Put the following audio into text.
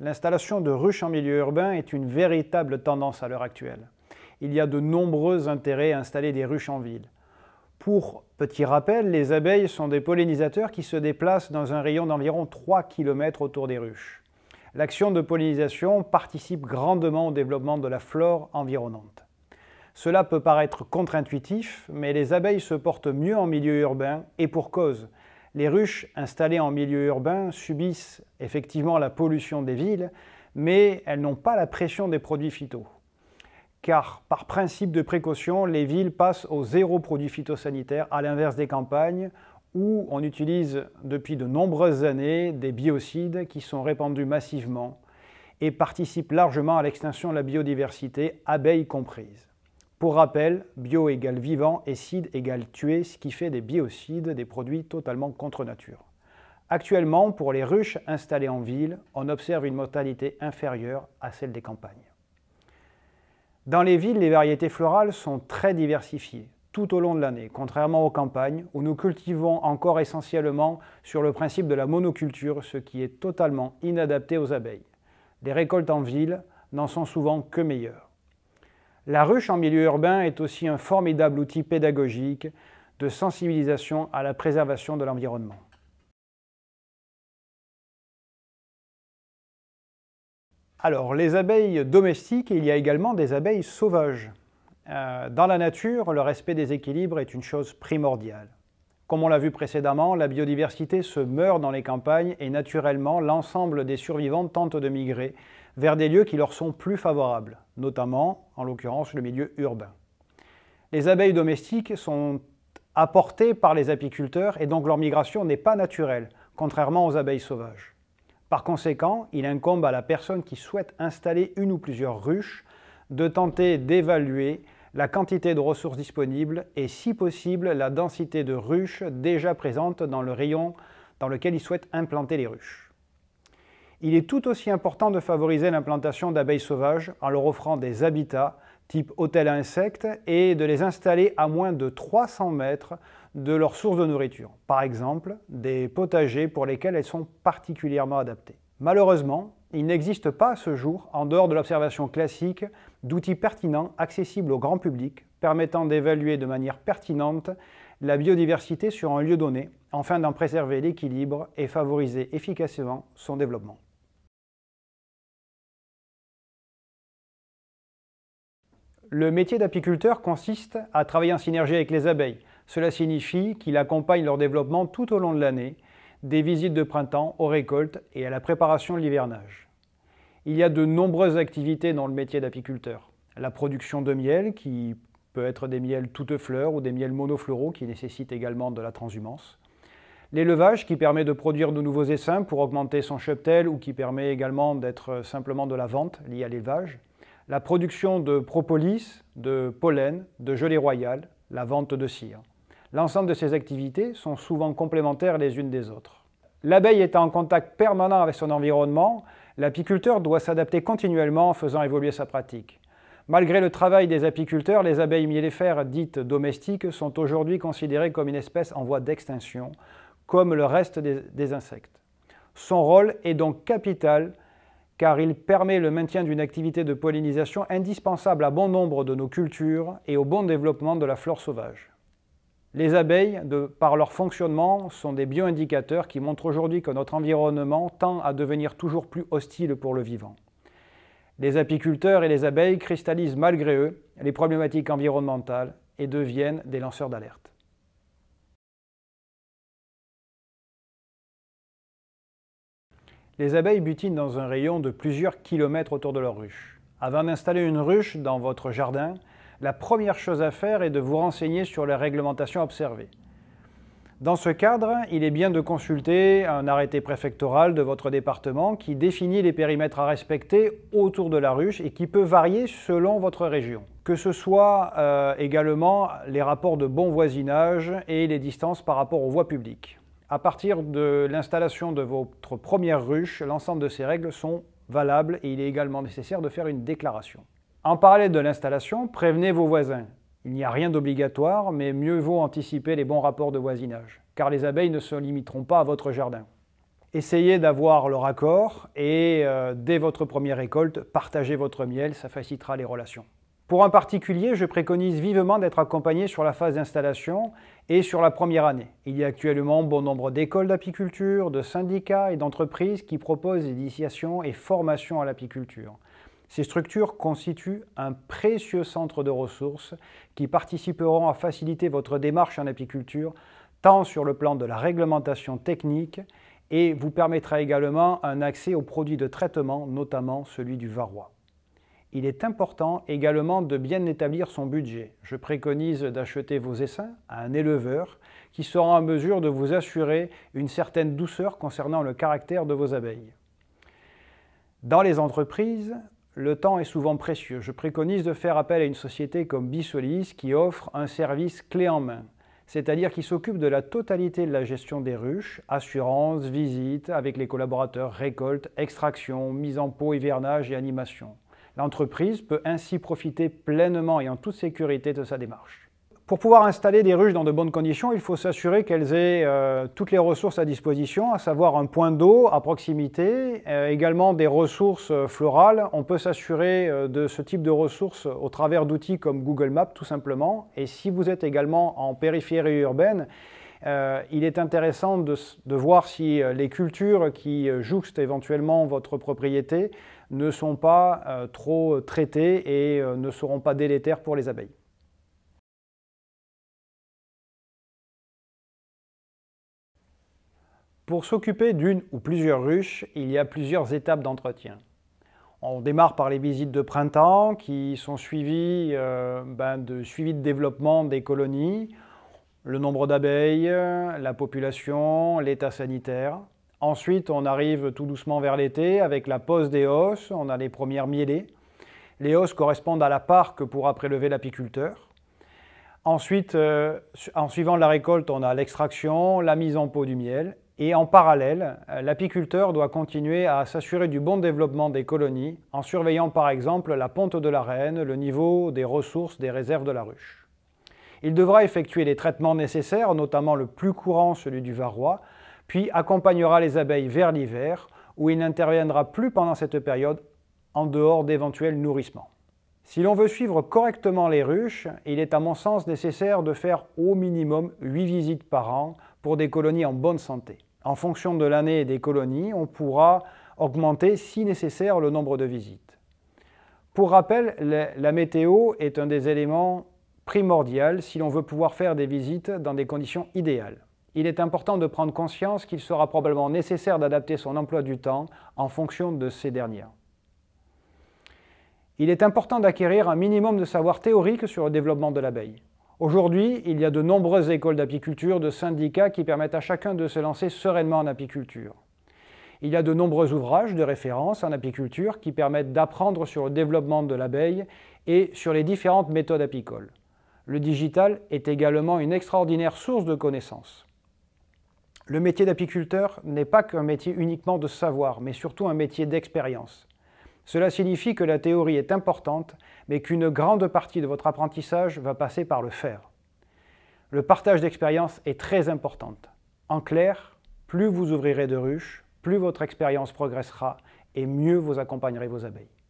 L'installation de ruches en milieu urbain est une véritable tendance à l'heure actuelle. Il y a de nombreux intérêts à installer des ruches en ville. Pour petit rappel, les abeilles sont des pollinisateurs qui se déplacent dans un rayon d'environ 3 km autour des ruches. L'action de pollinisation participe grandement au développement de la flore environnante. Cela peut paraître contre-intuitif, mais les abeilles se portent mieux en milieu urbain et pour cause. Les ruches installées en milieu urbain subissent effectivement la pollution des villes, mais elles n'ont pas la pression des produits phytos. Car par principe de précaution, les villes passent au zéro produit phytosanitaire, à l'inverse des campagnes, où on utilise depuis de nombreuses années des biocides qui sont répandus massivement et participent largement à l'extinction de la biodiversité, abeilles comprises. Pour rappel, bio égale vivant et cide égale tué, ce qui fait des biocides des produits totalement contre nature. Actuellement, pour les ruches installées en ville, on observe une mortalité inférieure à celle des campagnes. Dans les villes, les variétés florales sont très diversifiées tout au long de l'année, contrairement aux campagnes où nous cultivons encore essentiellement sur le principe de la monoculture, ce qui est totalement inadapté aux abeilles. Les récoltes en ville n'en sont souvent que meilleures. La ruche en milieu urbain est aussi un formidable outil pédagogique de sensibilisation à la préservation de l'environnement. Alors, les abeilles domestiques, il y a également des abeilles sauvages. Euh, dans la nature, le respect des équilibres est une chose primordiale. Comme on l'a vu précédemment, la biodiversité se meurt dans les campagnes et naturellement, l'ensemble des survivants tente de migrer vers des lieux qui leur sont plus favorables, notamment, en l'occurrence, le milieu urbain. Les abeilles domestiques sont apportées par les apiculteurs et donc leur migration n'est pas naturelle, contrairement aux abeilles sauvages. Par conséquent, il incombe à la personne qui souhaite installer une ou plusieurs ruches de tenter d'évaluer la quantité de ressources disponibles et, si possible, la densité de ruches déjà présentes dans le rayon dans lequel il souhaite implanter les ruches. Il est tout aussi important de favoriser l'implantation d'abeilles sauvages en leur offrant des habitats type hôtel à insectes et de les installer à moins de 300 mètres de leur source de nourriture, par exemple des potagers pour lesquels elles sont particulièrement adaptées. Malheureusement, il n'existe pas à ce jour, en dehors de l'observation classique, d'outils pertinents accessibles au grand public permettant d'évaluer de manière pertinente la biodiversité sur un lieu donné afin d'en préserver l'équilibre et favoriser efficacement son développement. Le métier d'apiculteur consiste à travailler en synergie avec les abeilles. Cela signifie qu'il accompagne leur développement tout au long de l'année des visites de printemps aux récoltes et à la préparation de l'hivernage. Il y a de nombreuses activités dans le métier d'apiculteur. La production de miel, qui peut être des miels toutes fleurs ou des miels monofloraux, qui nécessitent également de la transhumance. L'élevage, qui permet de produire de nouveaux essaims pour augmenter son cheptel ou qui permet également d'être simplement de la vente liée à l'élevage. La production de propolis, de pollen, de gelée royale, la vente de cire. L'ensemble de ces activités sont souvent complémentaires les unes des autres. L'abeille étant en contact permanent avec son environnement, l'apiculteur doit s'adapter continuellement en faisant évoluer sa pratique. Malgré le travail des apiculteurs, les abeilles mellifères dites domestiques sont aujourd'hui considérées comme une espèce en voie d'extinction, comme le reste des insectes. Son rôle est donc capital car il permet le maintien d'une activité de pollinisation indispensable à bon nombre de nos cultures et au bon développement de la flore sauvage. Les abeilles, par leur fonctionnement, sont des bioindicateurs qui montrent aujourd'hui que notre environnement tend à devenir toujours plus hostile pour le vivant. Les apiculteurs et les abeilles cristallisent malgré eux les problématiques environnementales et deviennent des lanceurs d'alerte. Les abeilles butinent dans un rayon de plusieurs kilomètres autour de leur ruche. Avant d'installer une ruche dans votre jardin, la première chose à faire est de vous renseigner sur les réglementations observées. Dans ce cadre, il est bien de consulter un arrêté préfectoral de votre département qui définit les périmètres à respecter autour de la ruche et qui peut varier selon votre région. Que ce soit euh, également les rapports de bon voisinage et les distances par rapport aux voies publiques. À partir de l'installation de votre première ruche, l'ensemble de ces règles sont valables et il est également nécessaire de faire une déclaration. En parallèle de l'installation, prévenez vos voisins. Il n'y a rien d'obligatoire, mais mieux vaut anticiper les bons rapports de voisinage, car les abeilles ne se limiteront pas à votre jardin. Essayez d'avoir leur accord et euh, dès votre première récolte, partagez votre miel, ça facilitera les relations. Pour un particulier, je préconise vivement d'être accompagné sur la phase d'installation et sur la première année. Il y a actuellement bon nombre d'écoles d'apiculture, de syndicats et d'entreprises qui proposent des initiations et formation à l'apiculture. Ces structures constituent un précieux centre de ressources qui participeront à faciliter votre démarche en apiculture, tant sur le plan de la réglementation technique et vous permettra également un accès aux produits de traitement, notamment celui du varroa. Il est important également de bien établir son budget. Je préconise d'acheter vos essaims à un éleveur qui sera en mesure de vous assurer une certaine douceur concernant le caractère de vos abeilles. Dans les entreprises, le temps est souvent précieux. Je préconise de faire appel à une société comme Bisolis qui offre un service clé en main, c'est-à-dire qui s'occupe de la totalité de la gestion des ruches, assurance, visite, avec les collaborateurs, récolte, extraction, mise en pot, hivernage et animation. L'entreprise peut ainsi profiter pleinement et en toute sécurité de sa démarche. Pour pouvoir installer des ruches dans de bonnes conditions, il faut s'assurer qu'elles aient euh, toutes les ressources à disposition, à savoir un point d'eau à proximité, euh, également des ressources euh, florales. On peut s'assurer de ce type de ressources au travers d'outils comme Google Maps tout simplement. Et si vous êtes également en périphérie urbaine, il est intéressant de, voir si les cultures qui jouxtent éventuellement votre propriété ne sont pas trop traitées et ne seront pas délétères pour les abeilles. Pour s'occuper d'une ou plusieurs ruches, il y a plusieurs étapes d'entretien. On démarre par les visites de printemps qui sont suivies euh, ben, de suivi de développement des colonies, le nombre d'abeilles, la population, l'état sanitaire. Ensuite, on arrive tout doucement vers l'été avec la pose des hausses, on a les premières mielées. Les hausses correspondent à la part que pourra prélever l'apiculteur. Ensuite, euh, en suivant la récolte, on a l'extraction, la mise en pot du miel et en parallèle, euh, l'apiculteur doit continuer à s'assurer du bon développement des colonies en surveillant par exemple la ponte de la reine, le niveau des ressources des réserves de la ruche. Il devra effectuer les traitements nécessaires, notamment le plus courant, celui du varroa, puis accompagnera les abeilles vers l'hiver, où il n'interviendra plus pendant cette période en dehors d'éventuels nourrissements. Si l'on veut suivre correctement les ruches, il est à mon sens nécessaire de faire au minimum 8 visites par an pour des colonies en bonne santé. En fonction de l'année et des colonies, on pourra augmenter, si nécessaire, le nombre de visites. Pour rappel, la météo est un des éléments primordiaux si l'on veut pouvoir faire des visites dans des conditions idéales. Il est important de prendre conscience qu'il sera probablement nécessaire d'adapter son emploi du temps en fonction de ces dernières. Il est important d'acquérir un minimum de savoir théorique sur le développement de l'abeille. Aujourd'hui, il y a de nombreuses écoles d'apiculture, de syndicats qui permettent à chacun de se lancer sereinement en apiculture. Il y a de nombreux ouvrages de référence en apiculture qui permettent d'apprendre sur le développement de l'abeille et sur les différentes méthodes apicoles. Le digital est également une extraordinaire source de connaissances. Le métier d'apiculteur n'est pas qu'un métier uniquement de savoir, mais surtout un métier d'expérience. Cela signifie que la théorie est importante, mais qu'une grande partie de votre apprentissage va passer par le faire. Le partage d'expérience est très important. En clair, plus vous ouvrirez de ruches, plus votre expérience progressera et mieux vous accompagnerez vos abeilles.